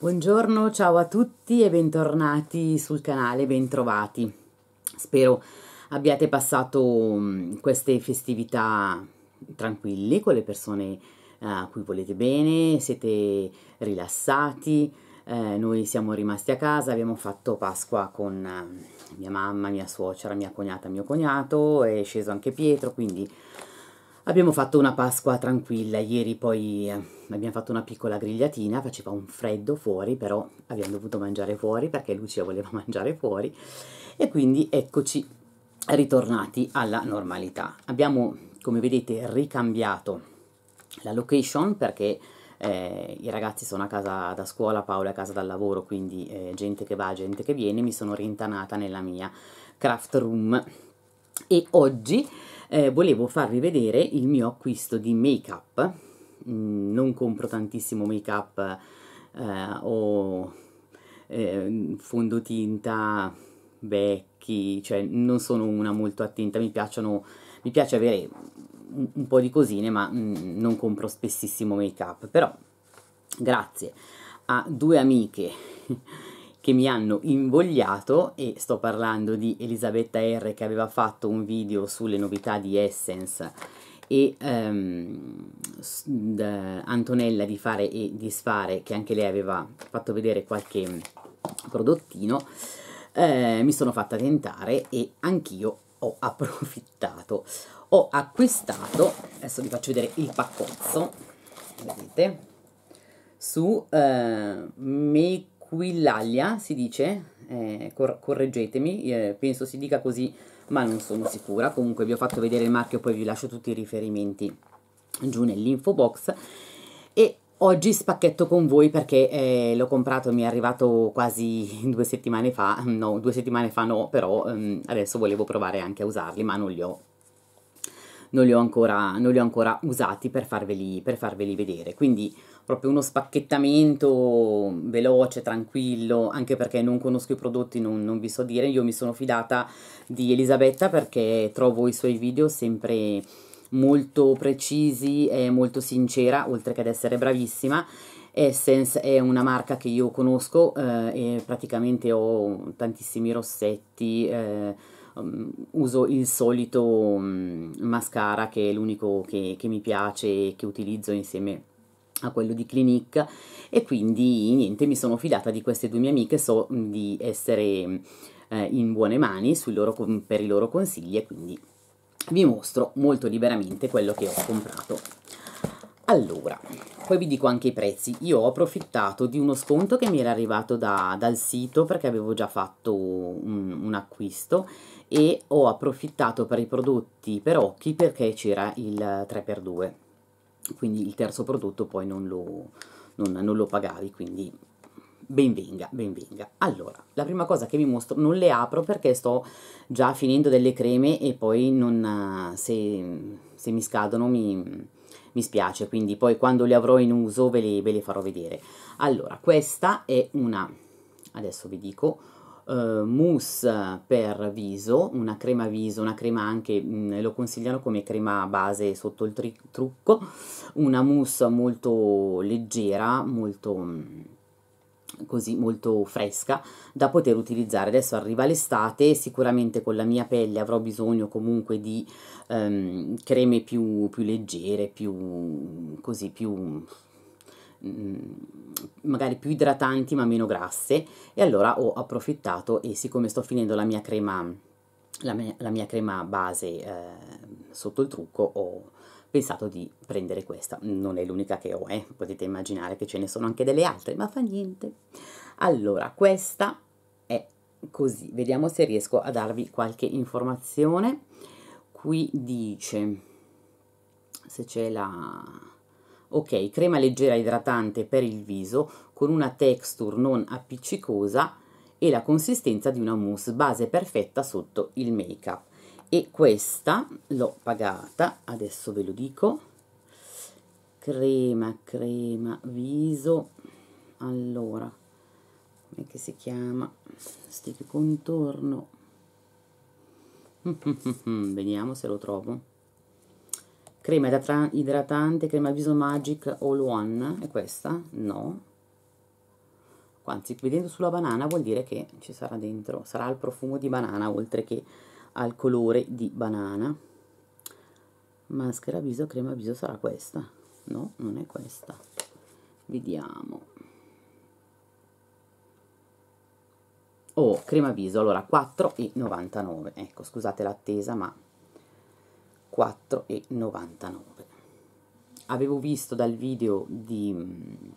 Buongiorno, ciao a tutti e bentornati sul canale, bentrovati. Spero abbiate passato mm, queste festività tranquilli con le persone eh, a cui volete bene, siete rilassati. Eh, noi siamo rimasti a casa, abbiamo fatto Pasqua con eh, mia mamma, mia suocera, mia cognata, mio cognato, è sceso anche Pietro, quindi Abbiamo fatto una Pasqua tranquilla, ieri poi eh, abbiamo fatto una piccola grigliatina, faceva un freddo fuori, però abbiamo dovuto mangiare fuori perché Lucia voleva mangiare fuori e quindi eccoci ritornati alla normalità. Abbiamo, come vedete, ricambiato la location perché eh, i ragazzi sono a casa da scuola, Paola è a casa dal lavoro, quindi eh, gente che va, gente che viene, mi sono rintanata nella mia craft room e oggi eh, volevo farvi vedere il mio acquisto di make up mm, non compro tantissimo make up eh, o eh, fondotinta vecchi cioè non sono una molto attenta mi piacciono mi piace avere un, un po' di cosine ma mm, non compro spessissimo make up però grazie a due amiche che mi hanno invogliato e sto parlando di Elisabetta R che aveva fatto un video sulle novità di Essence e um, Antonella di fare e disfare che anche lei aveva fatto vedere qualche prodottino eh, mi sono fatta tentare e anch'io ho approfittato ho acquistato adesso vi faccio vedere il paccozzo vedete su eh, Make Aquilalia, si dice, eh, cor correggetemi, eh, penso si dica così, ma non sono sicura. Comunque vi ho fatto vedere il marchio, poi vi lascio tutti i riferimenti giù nell'info box. E oggi spacchetto con voi perché eh, l'ho comprato, mi è arrivato quasi due settimane fa, no, due settimane fa no, però ehm, adesso volevo provare anche a usarli, ma non li ho non li ho ancora, li ho ancora usati per farveli, per farveli vedere. Quindi proprio uno spacchettamento veloce, tranquillo, anche perché non conosco i prodotti, non, non, vi so dire. Io mi sono fidata di Elisabetta perché trovo i suoi video sempre molto precisi e molto sincera, oltre che ad essere bravissima. Essence è una marca che io conosco eh, e praticamente ho tantissimi rossetti, eh, um, uso il solito um, mascara che è l'unico che, che mi piace e che utilizzo insieme a quello di Clinique e quindi niente mi sono fidata di queste due mie amiche so mm, di essere eh, in buone mani loro, per i loro consigli e quindi vi mostro molto liberamente quello che ho comprato allora poi vi dico anche i prezzi io ho approfittato di uno sconto che mi era arrivato da, dal sito perché avevo già fatto un, un acquisto e ho approfittato per i prodotti per occhi perché c'era il 3x2 quindi il terzo prodotto poi non lo, non, non lo pagavi quindi benvenga, benvenga Allora, la prima cosa che vi mostro, non le apro perché sto già finendo delle creme e poi non, se, se mi scadono mi, mi, spiace, quindi poi quando le avrò in uso ve le, ve le farò vedere. Allora, questa è una, adesso vi dico, eh, mousse per viso, una crema viso, una crema anche, mh, mm, lo consigliano come crema base sotto il tri- trucco, una mousse molto leggera, molto... Mh, mm, così molto fresca da poter utilizzare adesso arriva l'estate sicuramente con la mia pelle avrò bisogno comunque di um, creme più, più leggere più così più Mm, magari più idratanti ma meno grasse e allora ho approfittato e siccome sto finendo la mia crema la mia, la mia crema base eh, sotto il trucco ho pensato di prendere questa non è l'unica che ho eh. potete immaginare che ce ne sono anche delle altre ma fa niente allora questa è così vediamo se riesco a darvi qualche informazione qui dice se c'è la Ok, crema leggera idratante per il viso con una texture non appiccicosa e la consistenza di una mousse, base perfetta sotto il make up. E questa l'ho pagata, adesso ve lo dico, crema, crema, viso, allora, come si chiama? Stick contorno, vediamo se lo trovo crema idratante, crema viso magic all one, è questa? no anzi vedendo sulla banana vuol dire che ci sarà dentro, sarà il profumo di banana oltre che al colore di banana maschera viso, crema viso sarà questa no, non è questa vediamo oh, crema viso, allora 4,99 ecco, scusate l'attesa ma 4,99 avevo visto dal video di, mm,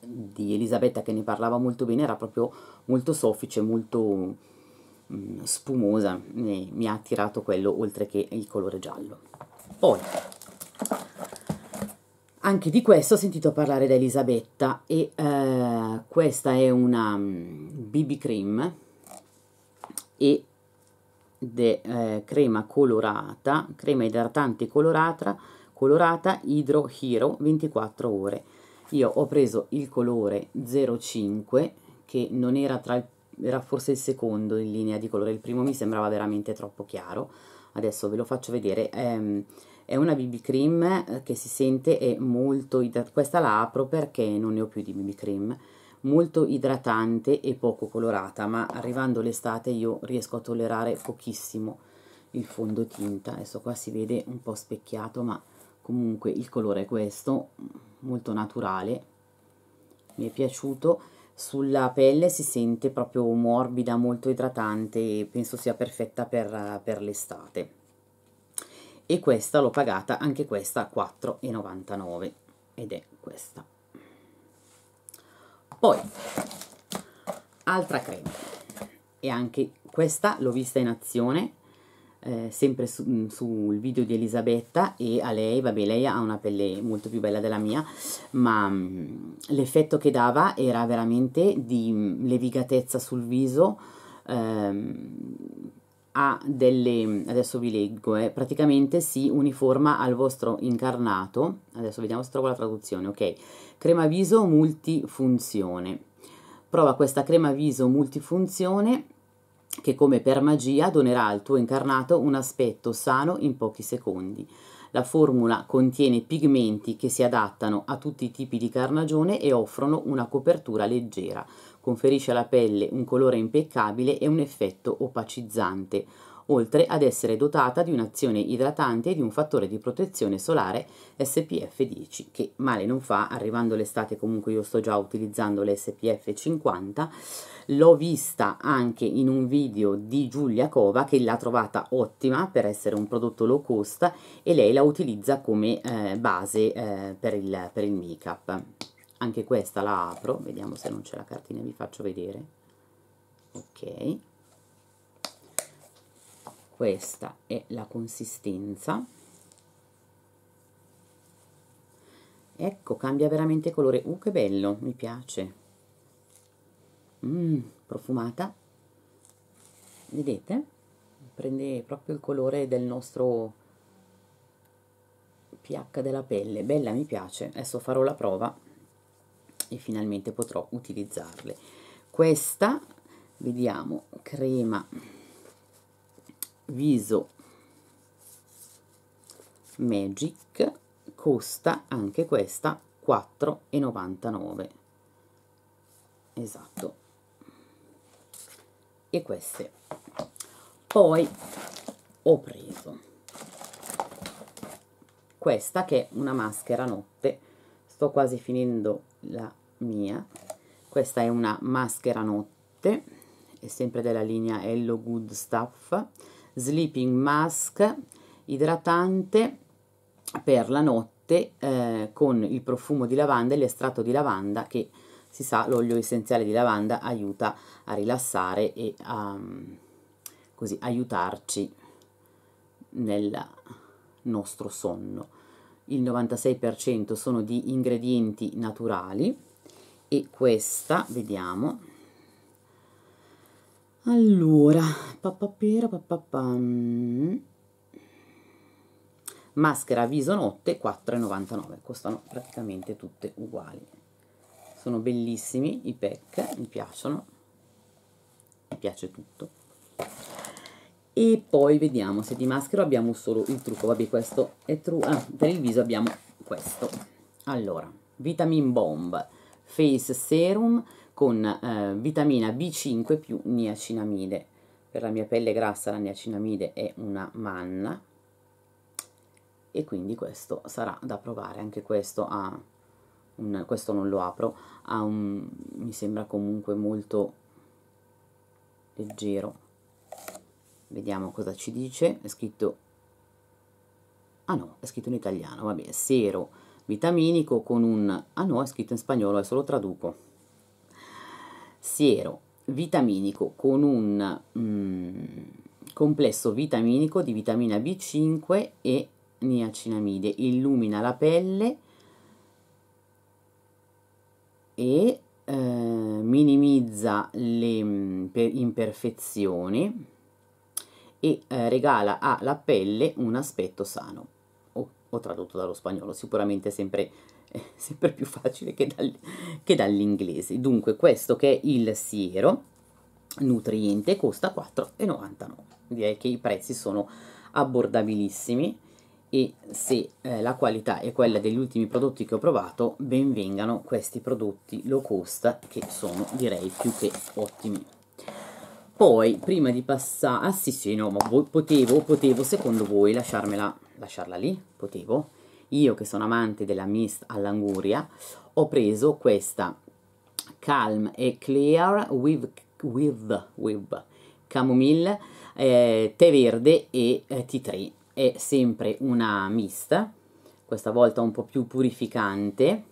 di Elisabetta che ne parlava molto bene era proprio molto soffice molto mh, mm, spumosa e mi ha attirato quello oltre che il colore giallo poi anche di questo ho sentito parlare da Elisabetta e eh, questa è una BB mm, cream e de, eh, crema colorata, crema idratante colorata, colorata Hydro Hero 24 ore. Io ho preso il colore 05 che non era tra il, era forse il secondo in linea di colore, il primo mi sembrava veramente troppo chiaro. Adesso ve lo faccio vedere. Ehm, è una BB cream eh, che si sente è molto idratante. Questa la apro perché non ne ho più di BB cream molto idratante e poco colorata, ma arrivando l'estate io riesco a tollerare pochissimo il fondotinta. Adesso qua si vede un po' specchiato, ma comunque il colore è questo, molto naturale. Mi è piaciuto. Sulla pelle si sente proprio morbida, molto idratante e penso sia perfetta per, per l'estate. E questa l'ho pagata, anche questa, 4,99 ed è questa. Poi, altra crema, e anche questa l'ho vista in azione, eh, sempre su, mm, sul video di Elisabetta e a lei, vabbè lei ha una pelle molto più bella della mia, ma mm, l'effetto che dava era veramente di mh, mm, levigatezza sul viso, ehm, ha delle, adesso vi leggo, eh, praticamente si uniforma al vostro incarnato, adesso vediamo se trovo la traduzione, ok, Crema viso multifunzione. Prova questa crema viso multifunzione che come per magia donerà al tuo incarnato un aspetto sano in pochi secondi. La formula contiene pigmenti che si adattano a tutti i tipi di carnagione e offrono una copertura leggera. Conferisce alla pelle un colore impeccabile e un effetto opacizzante oltre ad essere dotata di un'azione idratante e di un fattore di protezione solare SPF 10, che male non fa, arrivando l'estate comunque io sto già utilizzando l'SPF 50, l'ho vista anche in un video di Giulia Cova che l'ha trovata ottima per essere un prodotto low cost e lei la utilizza come eh, base eh, per il, per il make up. Anche questa la apro, vediamo se non c'è la cartina vi faccio vedere. Ok questa è la consistenza ecco cambia veramente colore uh che bello mi piace mm, profumata vedete prende proprio il colore del nostro pH della pelle bella mi piace adesso farò la prova e finalmente potrò utilizzarle questa vediamo crema viso magic costa anche questa 4,99 esatto e queste poi ho preso questa che è una maschera notte sto quasi finendo la mia questa è una maschera notte è sempre della linea Hello Good Stuff sleeping mask idratante per la notte eh, con il profumo di lavanda e l'estratto di lavanda che si sa l'olio essenziale di lavanda aiuta a rilassare e a mm, così aiutarci nel nostro sonno. Il 96% sono di ingredienti naturali e questa, vediamo, allora, papapera, papapam. Mm. Maschera viso notte 4,99, costano praticamente tutte uguali. Sono bellissimi i pack, mi piacciono, mi piace tutto. E poi vediamo se di maschera abbiamo solo il trucco, vabbè questo è trucco, ah, per il viso abbiamo questo. Allora, Vitamin Bomb Face Serum con eh, vitamina B5 più niacinamide. Per la mia pelle grassa la niacinamide è una manna e quindi questo sarà da provare, anche questo ha un, questo non lo apro, ha un, mi sembra comunque molto leggero. Vediamo cosa ci dice, è scritto, ah no, è scritto in italiano, vabbè, sero vitaminico con un, ah no, è scritto in spagnolo, adesso lo traduco siero vitaminico con un mm, complesso vitaminico di vitamina B5 e niacinamide, illumina la pelle e eh, minimizza le mm, imperfezioni e eh, regala alla pelle un aspetto sano, ho, o tradotto dallo spagnolo, sicuramente sempre sempre più facile che, dal, che dall'inglese. Dunque questo che è il siero nutriente costa 4,99. Direi che i prezzi sono abbordabilissimi e se eh, la qualità è quella degli ultimi prodotti che ho provato, ben vengano questi prodotti low cost che sono direi più che ottimi. Poi, prima di passare... Ah sì sì, no, ma potevo, potevo secondo voi lasciarmela, lasciarla lì? Potevo? io che sono amante della mist all'anguria, ho preso questa Calm e Clear with, with, with Camomille, eh, tè verde e eh, T3. È sempre una mist questa volta un po' più purificante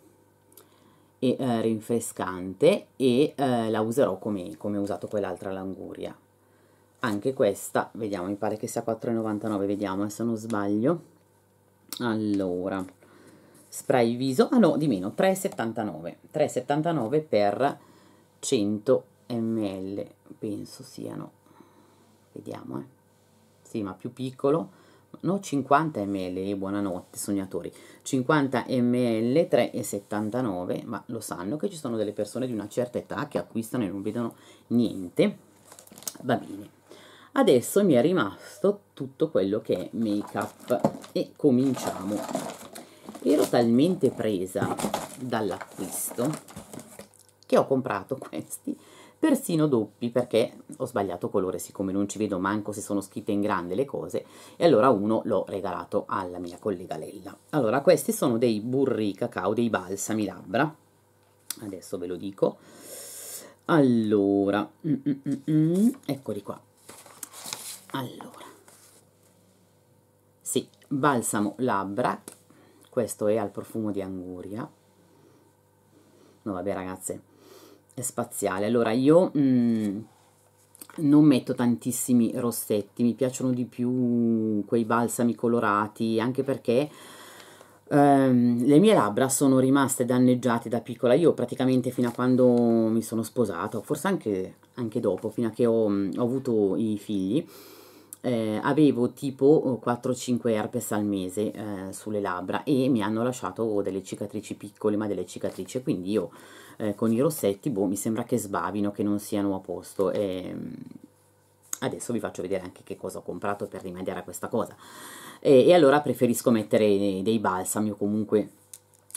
e eh, rinfrescante e eh, la userò come, come ho usato quell'altra l'anguria. Anche questa, vediamo, mi pare che sia 4,99, vediamo eh, se non sbaglio allora spray viso ah no di meno 3,79 3,79 per 100 ml penso siano vediamo eh sì ma più piccolo no 50 ml buonanotte sognatori 50 ml 3,79 ma lo sanno che ci sono delle persone di una certa età che acquistano e non vedono niente va bene Adesso mi è rimasto tutto quello che è make up e cominciamo. Ero talmente presa dall'acquisto che ho comprato questi persino doppi perché ho sbagliato colore siccome non ci vedo manco se sono scritte in grande le cose e allora uno l'ho regalato alla mia collega Lella allora questi sono dei burri cacao dei balsami labbra adesso ve lo dico allora mm, mm, mm, mm eccoli qua allora sì balsamo labbra questo è al profumo di anguria no vabbè ragazze è spaziale allora io mh, mm, non metto tantissimi rossetti mi piacciono di più quei balsami colorati anche perché Um, le mie labbra sono rimaste danneggiate da piccola, io praticamente fino a quando mi sono sposata, forse anche, anche dopo, fino a che ho, mm, ho avuto i figli, eh, avevo tipo 4-5 eh, herpes al mese eh, sulle labbra e mi hanno lasciato delle cicatrici piccole ma delle cicatrici quindi io eh, con i rossetti boh mi sembra che sbavino che non siano a posto e ehm, adesso vi faccio vedere anche che cosa ho comprato per rimediare a questa cosa e, e allora preferisco mettere dei, balsami o comunque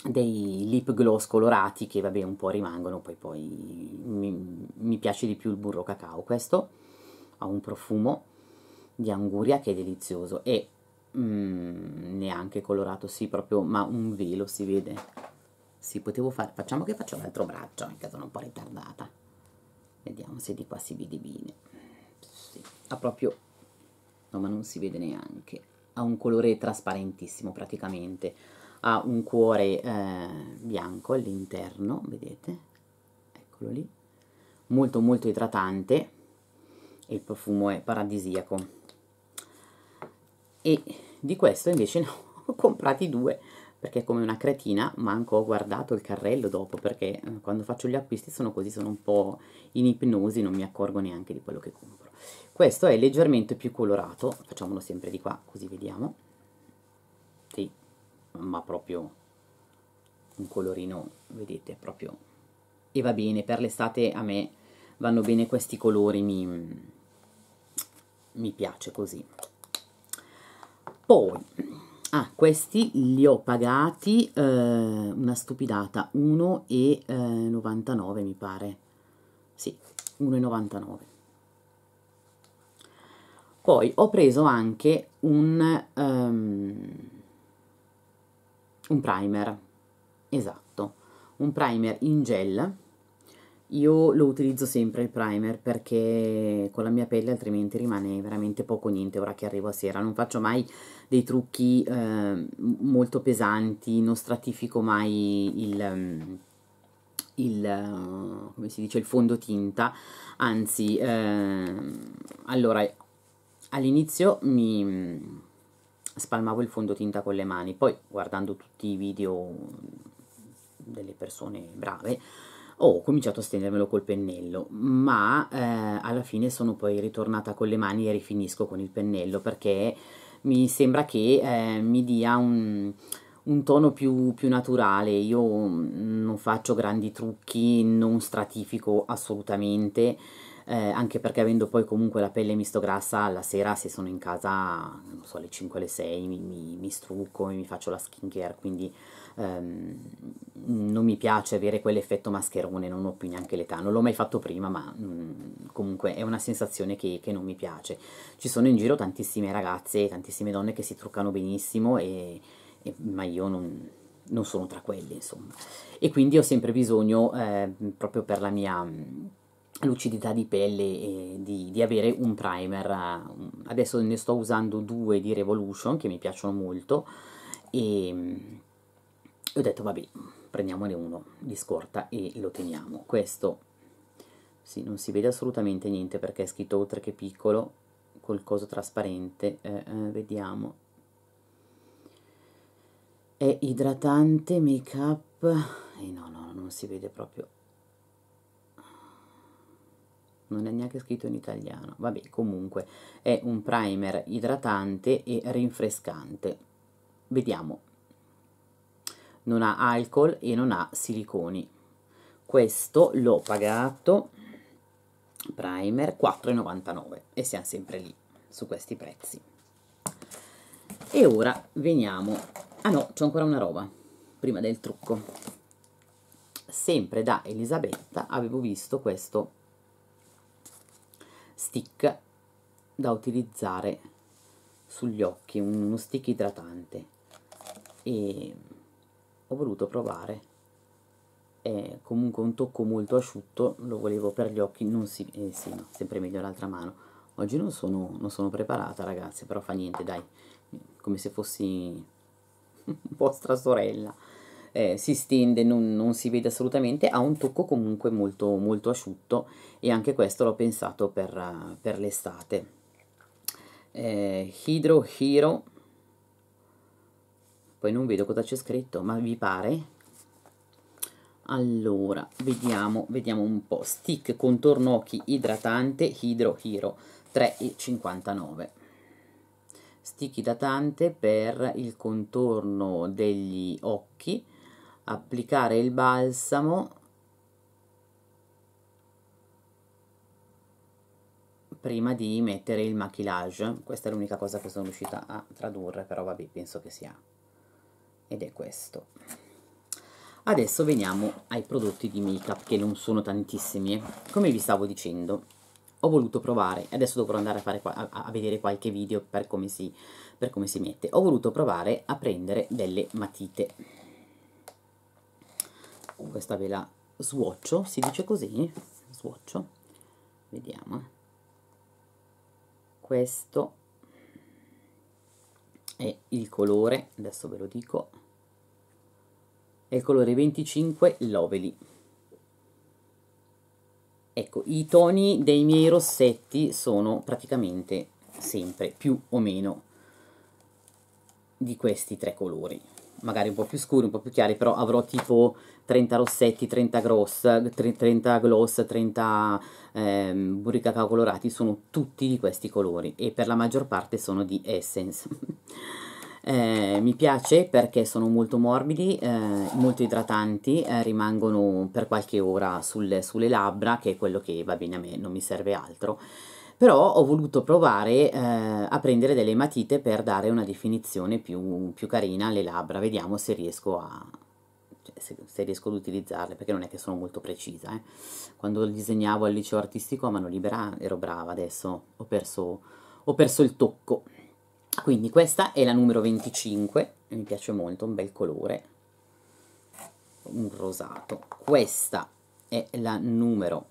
dei lip gloss colorati che vabbè un po' rimangono poi poi mi, mi piace di più il burro cacao questo ha un profumo di anguria che è delizioso e mm, neanche colorato, sì, proprio, ma un velo si vede. Sì, potevo fare, facciamo che faccio l'altro braccio, anche se sono un po' ritardata. Vediamo se di qua si vede bene. Sì, ha proprio, no ma non si vede neanche, ha un colore trasparentissimo praticamente. Ha un cuore eh, bianco all'interno, vedete? Eccolo lì. Molto molto idratante e il profumo è paradisiaco e di questo invece ne ho comprati due perché come una cretina manco ho guardato il carrello dopo perché eh, quando faccio gli acquisti sono così, sono un po' in ipnosi, non mi accorgo neanche di quello che compro. Questo è leggermente più colorato, facciamolo sempre di qua così vediamo. Sì, ma proprio un colorino, vedete, proprio... E va bene, per l'estate a me vanno bene questi colori, mi, mi piace così poi ah, questi li ho pagati eh, una stupidata 1,99 eh, mi pare sì 1,99 poi ho preso anche un, um, un primer esatto un primer in gel io lo utilizzo sempre il primer perché con la mia pelle altrimenti rimane veramente poco niente ora che arrivo a sera non faccio mai dei trucchi eh, molto pesanti, non stratifico mai il, ehm, il, eh, dice, il fondotinta, anzi, eh, allora, all'inizio mi mm, spalmavo il fondotinta con le mani, poi guardando tutti i video mm, delle persone brave, ho cominciato a stendermelo col pennello, ma eh, alla fine sono poi ritornata con le mani e rifinisco con il pennello perché mi sembra che eh, mi dia un, un tono più, più, naturale. Io mm, non faccio grandi trucchi, non stratifico assolutamente eh, anche perché avendo poi comunque la pelle misto-grassa, la sera se sono in casa, non so, alle 5 alle 6 mi, mi, mi strucco e mi faccio la skin care, quindi ehm, non mi piace avere quell'effetto mascherone, non ho più neanche l'età, non l'ho mai fatto prima, ma mh, mm, comunque è una sensazione che, che non mi piace. Ci sono in giro tantissime ragazze, tantissime donne che si truccano benissimo e ma io non, non, sono tra quelli, insomma. E quindi ho sempre bisogno, eh, proprio per la mia lucidità di pelle e di, di, avere un primer. Ah, adesso ne sto usando due di Revolution che mi piacciono molto e ho detto vabbè prendiamone uno di scorta e lo teniamo. Questo sì, non si vede assolutamente niente perché è scritto oltre che piccolo col coso trasparente, eh, eh, vediamo. È idratante, make up, e eh, no no non si vede proprio non è neanche scritto in italiano, vabbè comunque è un primer idratante e rinfrescante, vediamo, non ha alcol e non ha siliconi, questo l'ho pagato, primer 4,99 e siamo sempre lì su questi prezzi. E ora veniamo, ah no c'è ancora una roba, prima del trucco, sempre da Elisabetta avevo visto questo stick da utilizzare sugli occhi, uno stick idratante e ho voluto provare è comunque un tocco molto asciutto, lo volevo per gli occhi, non si, eh sì, no, sempre meglio l'altra mano. Oggi non sono, non sono preparata ragazzi, però fa niente, dai, come se fossi vostra sorella eh, si stende, non, non, si vede assolutamente, ha un tocco comunque molto, molto asciutto e anche questo l'ho pensato per, eh, per l'estate. Eh, Hydro Hero, poi non vedo cosa c'è scritto, ma vi pare? Allora, vediamo, vediamo un po'. Stick contorno occhi idratante Hydro Hero 3,59 stick idratante per il contorno degli occhi applicare il balsamo prima di mettere il maquillage questa è l'unica cosa che sono riuscita a tradurre però vabbè penso che sia ed è questo adesso veniamo ai prodotti di make up che non sono tantissimi eh. come vi stavo dicendo ho voluto provare adesso dovrò andare a, fare, a, a vedere qualche video per come, si, per come si mette ho voluto provare a prendere delle matite questa ve la swatcho, si dice così, swatcho, vediamo, questo è il colore, adesso ve lo dico, è il colore 25 Lovely. Ecco, i toni dei miei rossetti sono praticamente sempre più o meno di questi tre colori magari un po' più scuri, un po' più chiari, però avrò tipo 30 rossetti, 30 gloss, 30 gloss, 30 ehm, buricacao colorati, sono tutti di questi colori e per la maggior parte sono di Essence. eh, mi piace perché sono molto morbidi, eh, molto idratanti, eh, rimangono per qualche ora sul, sulle labbra, che è quello che va bene a me, non mi serve altro però ho voluto provare eh, a prendere delle matite per dare una definizione più, più carina alle labbra, vediamo se riesco a, cioè, se, se, riesco ad utilizzarle, perché non è che sono molto precisa. Eh. Quando disegnavo al liceo artistico a mano libera ero brava, adesso ho perso, ho perso il tocco. Quindi questa è la numero 25, mi piace molto, un bel colore, un rosato. Questa è la numero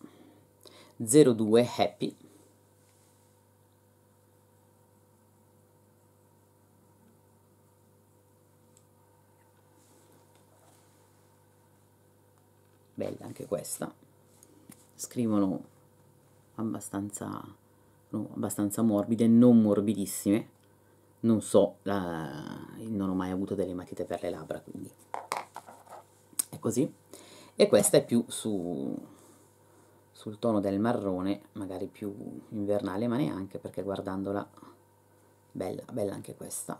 02 Happy, bella anche questa scrivono abbastanza, no, abbastanza morbide non morbidissime non so la, non ho mai avuto delle matite per le labbra quindi è così e questa è più su, sul tono del marrone magari più invernale ma neanche perché guardandola bella bella anche questa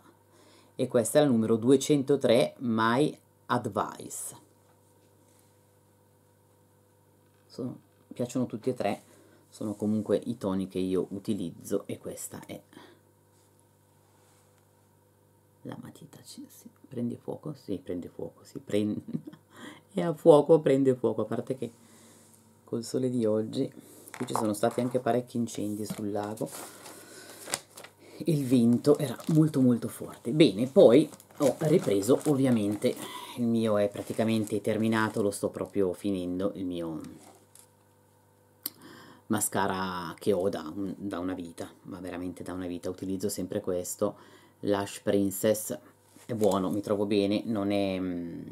e questa è la numero 203 my advice sono, piacciono tutti e tre, sono comunque i toni che io utilizzo e questa è la matita, ci, sì. prende fuoco? Sì, prende fuoco, si prende, è a fuoco, prende fuoco, a parte che col sole di oggi, qui ci sono stati anche parecchi incendi sul lago, il vento era molto molto forte. Bene, poi ho ripreso ovviamente il mio è praticamente terminato lo sto proprio finendo il mio mascara che ho da, un, da una vita, ma veramente da una vita, utilizzo sempre questo, Lush Princess, è buono, mi trovo bene, non è mh, mm,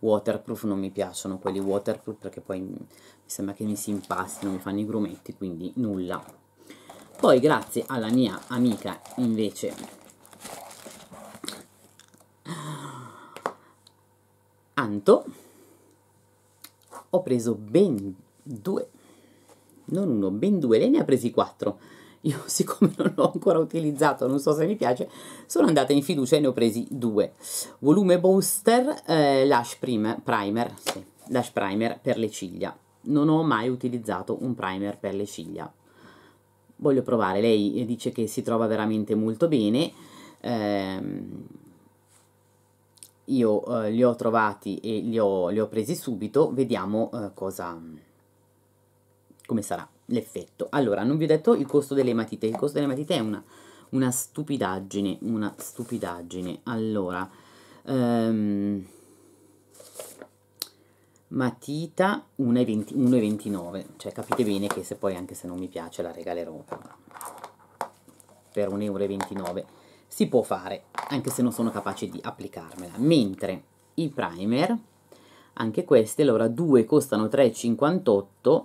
waterproof, non mi piacciono quelli waterproof perché poi mi sembra che mi si impastino, mi fanno i grumetti, quindi nulla. Poi grazie alla mia amica invece Anto ho preso ben due non uno, ben due, lei ne ha presi quattro. Io, siccome non l'ho ancora utilizzato, non so se mi piace, sono andata in fiducia e ne ho presi due. Volume booster, eh, Lash Primer, primer sì, Lash Primer per le ciglia. Non ho mai utilizzato un primer per le ciglia. Voglio provare, lei eh, dice che si trova veramente molto bene. Ehm, io eh, li ho trovati e li ho, li ho presi subito, vediamo eh, cosa come sarà l'effetto. Allora, non vi ho detto il costo delle matite, il costo delle matite è una, una stupidaggine, una stupidaggine. Allora, um, matita 1,29, cioè capite bene che se poi anche se non mi piace la regalerò per 1,29 euro. Si può fare, anche se non sono capace di applicarmela. Mentre i primer, anche queste, allora due costano 3,58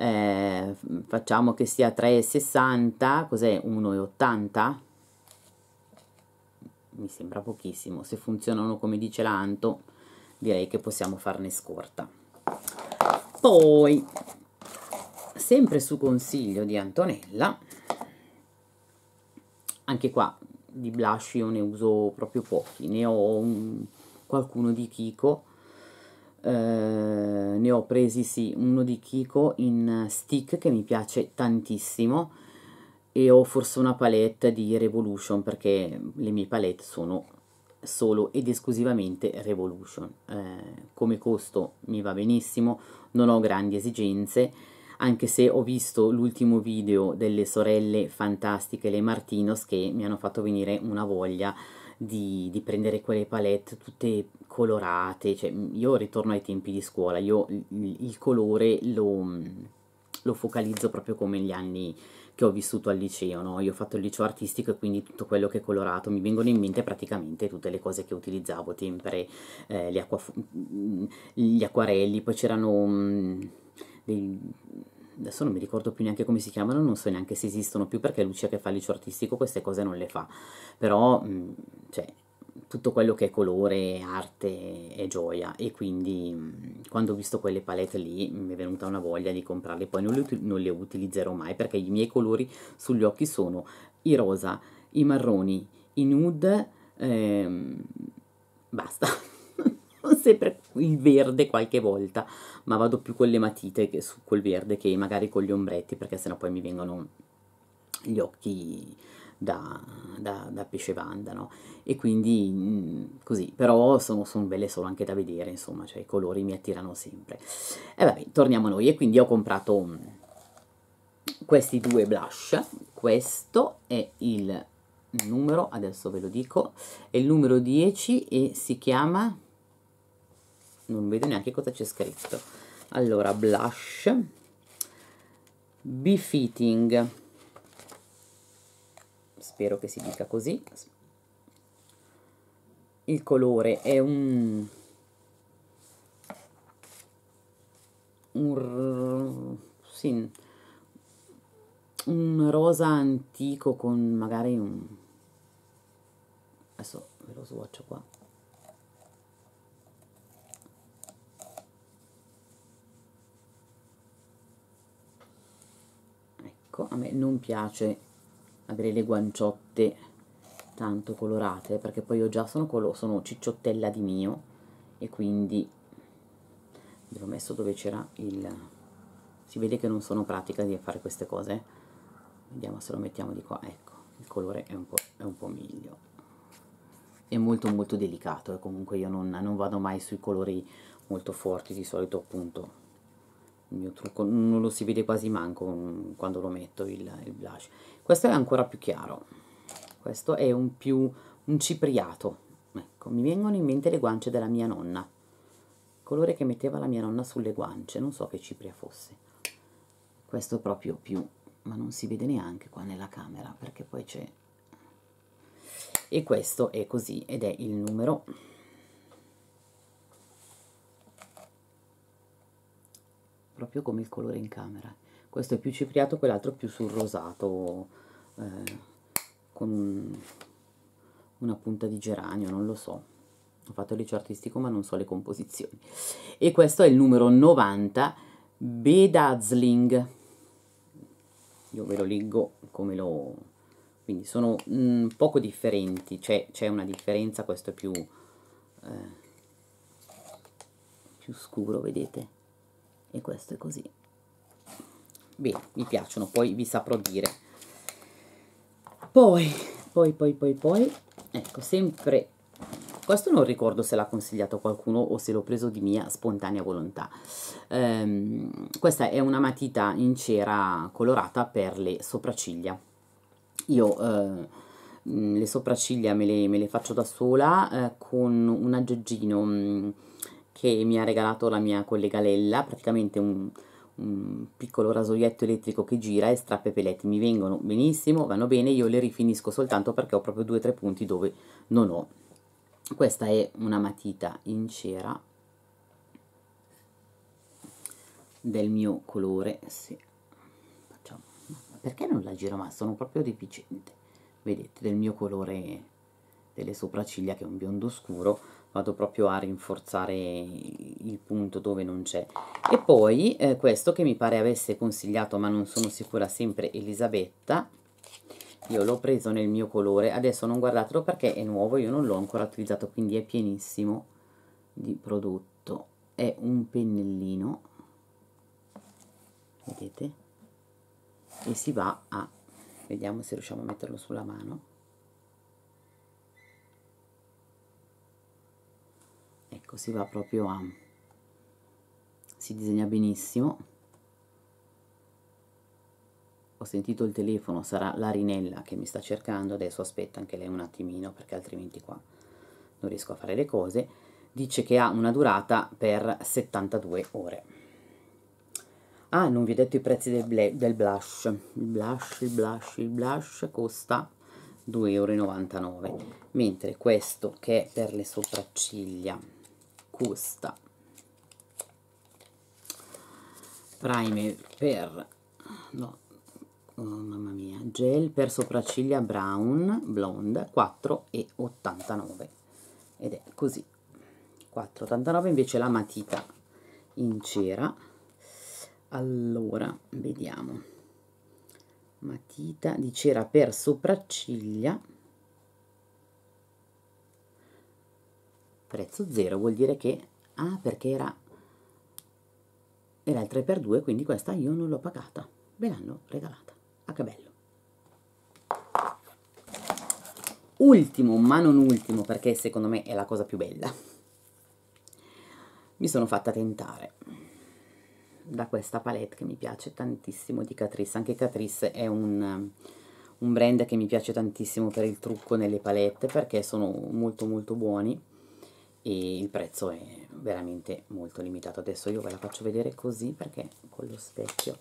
eh, facciamo che sia 3,60, cos'è 1,80? Mi sembra pochissimo, se funzionano come dice l'Anto direi che possiamo farne scorta. Poi, sempre su consiglio di Antonella, anche qua di blush io ne uso proprio pochi, ne ho un, qualcuno di Kiko eh, ne ho presi sì uno di Kiko in stick che mi piace tantissimo e ho forse una palette di Revolution perché le mie palette sono solo ed esclusivamente Revolution eh, come costo mi va benissimo non ho grandi esigenze anche se ho visto l'ultimo video delle sorelle fantastiche le Martinos che mi hanno fatto venire una voglia di, di prendere quelle palette tutte colorate, cioè io ritorno ai tempi di scuola, io il, il colore lo, lo, focalizzo proprio come gli anni che ho vissuto al liceo, no? io ho fatto il liceo artistico e quindi tutto quello che è colorato, mi vengono in mente praticamente tutte le cose che utilizzavo, tempere, eh, gli, acqua, gli, acquarelli, poi c'erano um, dei adesso non mi ricordo più neanche come si chiamano, non so neanche se esistono più perché Lucia che fa il liceo artistico queste cose non le fa, però cioè, tutto quello che è colore, arte e gioia e quindi quando ho visto quelle palette lì mi è venuta una voglia di comprarle, poi non le, non le utilizzerò mai perché i miei colori sugli occhi sono i rosa, i marroni, i nude, ehm, basta, sempre il verde qualche volta, ma vado più con le matite che su quel verde che magari con gli ombretti perché sennò poi mi vengono gli occhi da, da, da Pescevanda, no? E quindi mh, mm, così, però sono, sono, belle solo anche da vedere, insomma, cioè i colori mi attirano sempre. E vabbè, torniamo a noi, e quindi ho comprato mm, questi due blush, questo è il numero, adesso ve lo dico, è il numero 10 e si chiama, non vedo neanche cosa c'è scritto, allora blush, B-Fitting, spero che si dica così. Il colore è un... un, sì, un rosa antico con magari un... adesso ve lo swatcho qua. Ecco, a me non piace avere le guanciotte tanto colorate perché poi io già sono, sono cicciottella di mio e quindi l'ho messo dove c'era il si vede che non sono pratica di fare queste cose vediamo se lo mettiamo di qua ecco il colore è un po', è un po meglio è molto molto delicato e eh, comunque io non, non vado mai sui colori molto forti di solito appunto il mio trucco non lo si vede quasi manco mm, quando lo metto il, il blush questo è ancora più chiaro questo è un più un cipriato ecco mi vengono in mente le guance della mia nonna colore che metteva la mia nonna sulle guance non so che cipria fosse questo proprio più ma non si vede neanche qua nella camera perché poi c'è e questo è così ed è il numero proprio come il colore in camera questo è più cipriato, quell'altro più sul rosato, eh, con una punta di geranio, non lo so. Ho fatto il liceo artistico ma non so le composizioni. E questo è il numero 90, Bedazzling. Io ve lo leggo come lo... Quindi sono mh, mm, poco differenti, c'è, una differenza, questo è più, eh, più scuro, vedete? E questo è così bene, mi piacciono, poi vi saprò dire. Poi, poi, poi, poi, poi, ecco, sempre, questo non ricordo se l'ha consigliato qualcuno o se l'ho preso di mia spontanea volontà. Ehm, questa è una matita in cera colorata per le sopracciglia. Io... Eh, mm, le sopracciglia me le, me le, faccio da sola eh, con un aggeggino mh, mm, che mi ha regalato la mia collega Lella, praticamente un, mh, piccolo rasoietto elettrico che gira e strappe i peletti mi vengono benissimo vanno bene io le rifinisco soltanto perché ho proprio due o tre punti dove non ho questa è una matita in cera del mio colore sì. Facciamo. perché non la giro ma sono proprio deficiente vedete del mio colore delle sopracciglia che è un biondo scuro vado proprio a rinforzare il punto dove non c'è e poi eh, questo che mi pare avesse consigliato ma non sono sicura sempre Elisabetta io l'ho preso nel mio colore adesso non guardatelo perché è nuovo io non l'ho ancora utilizzato quindi è pienissimo di prodotto è un pennellino vedete e si va a vediamo se riusciamo a metterlo sulla mano Ecco, si va proprio a si disegna benissimo ho sentito il telefono sarà l'arinella che mi sta cercando adesso aspetta anche lei un attimino perché altrimenti qua non riesco a fare le cose dice che ha una durata per 72 ore ah non vi ho detto i prezzi del, del blush il blush il blush il blush costa 2,99 euro mentre questo che è per le sopracciglia custa primer per no, oh, mamma mia gel per sopracciglia brown blonde 4,89 ed è così 4,89 invece la matita in cera allora vediamo matita di cera per sopracciglia prezzo 0 vuol dire che ah perché era era il 3 x 2 quindi questa io non l'ho pagata me l'hanno regalata a ah, cabello ultimo ma non ultimo perché secondo me è la cosa più bella mi sono fatta tentare da questa palette che mi piace tantissimo di Catrice anche Catrice è un, un brand che mi piace tantissimo per il trucco nelle palette perché sono molto molto buoni e il prezzo è veramente molto limitato adesso io ve la faccio vedere così perché con lo specchio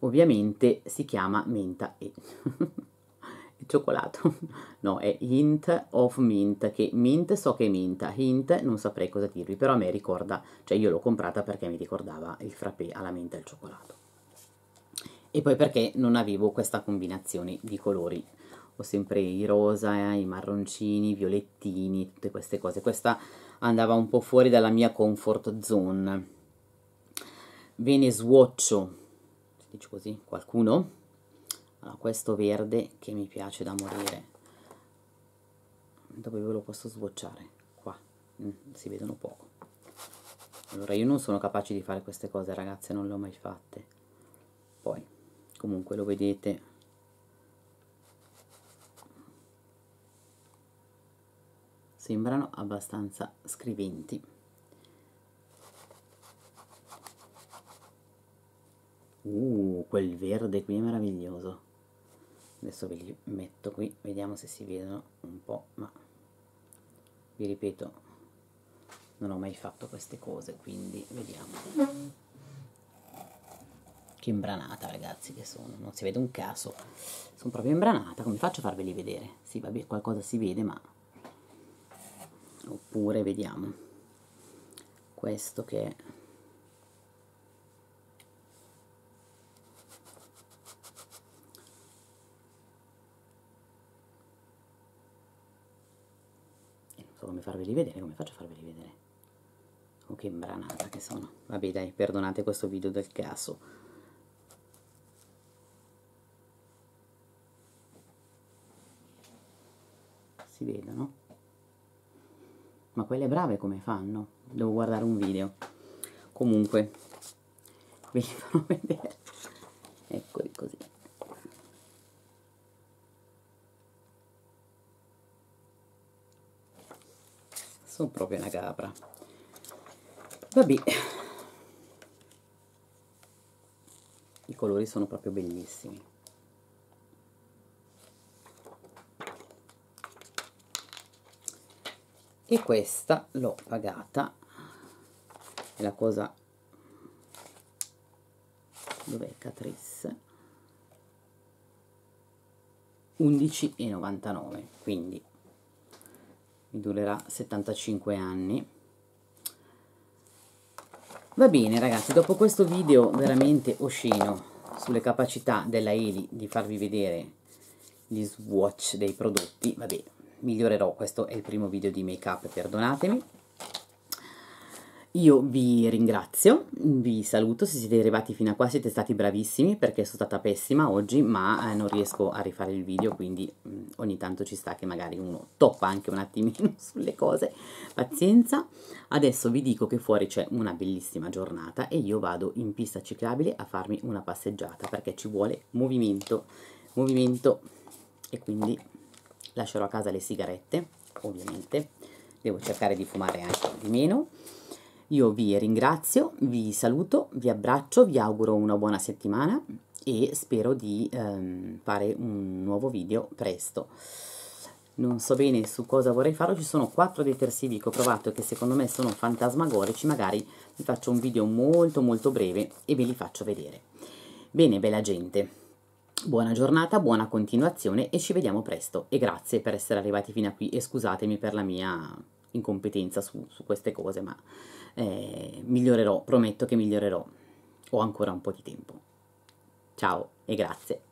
ovviamente si chiama menta e cioccolato no è hint of mint che mint so che è menta hint non saprei cosa dirvi però a me ricorda cioè io l'ho comprata perché mi ricordava il frappè alla menta e al cioccolato e poi perché non avevo questa combinazione di colori ho sempre i rosa, eh, i marroncini, i violettini, tutte queste cose. Questa andava un po' fuori dalla mia comfort zone. Bene, swatcho, si dice così, qualcuno? Allora, questo verde che mi piace da morire. Dove ve lo posso swatchare? Qua, mm, si vedono poco. Allora, io non sono capace di fare queste cose, ragazze, non le ho mai fatte. Poi, comunque lo vedete, sembrano abbastanza scriventi uh quel verde qui è meraviglioso adesso ve li metto qui vediamo se si vedono un po' ma vi ripeto non ho mai fatto queste cose quindi vediamo che imbranata ragazzi che sono non si vede un caso sono proprio imbranata come faccio a farveli vedere? sì vabbè qualcosa si vede ma oppure vediamo questo che è come farveli vedere, come faccio a farveli vedere? Oh che imbranata che sono. Vabbè dai, perdonate questo video del caso. Si vedono? Ma quelle brave come fanno? Devo guardare un video. Comunque, ve li farò vedere. Eccoli così. Sono proprio una capra. Vabbè. I colori sono proprio bellissimi. e questa l'ho pagata è la cosa dov'è Catrice 11,99 quindi mi durerà 75 anni va bene ragazzi dopo questo video veramente osceno sulle capacità della Eli di farvi vedere gli swatch dei prodotti va bene migliorerò, questo è il primo video di make up, perdonatemi. Io vi ringrazio, vi saluto, se siete arrivati fino a qua siete stati bravissimi perché sono stata pessima oggi ma eh, non riesco a rifare il video quindi mm, ogni tanto ci sta che magari uno toppa anche un attimino sulle cose, pazienza. Adesso vi dico che fuori c'è una bellissima giornata e io vado in pista ciclabile a farmi una passeggiata perché ci vuole movimento, movimento e quindi lascerò a casa le sigarette ovviamente devo cercare di fumare anche di meno io vi ringrazio, vi saluto, vi abbraccio, vi auguro una buona settimana e spero di ehm, fare un nuovo video presto. Non so bene su cosa vorrei farlo, ci sono quattro detersivi che ho provato e che secondo me sono fantasmagorici, magari vi faccio un video molto molto breve e ve li faccio vedere. Bene, bella gente, Buona giornata, buona continuazione e ci vediamo presto. E grazie per essere arrivati fino a qui e scusatemi per la mia incompetenza su, su queste cose, ma eh, migliorerò, prometto che migliorerò. Ho ancora un po' di tempo. Ciao e grazie.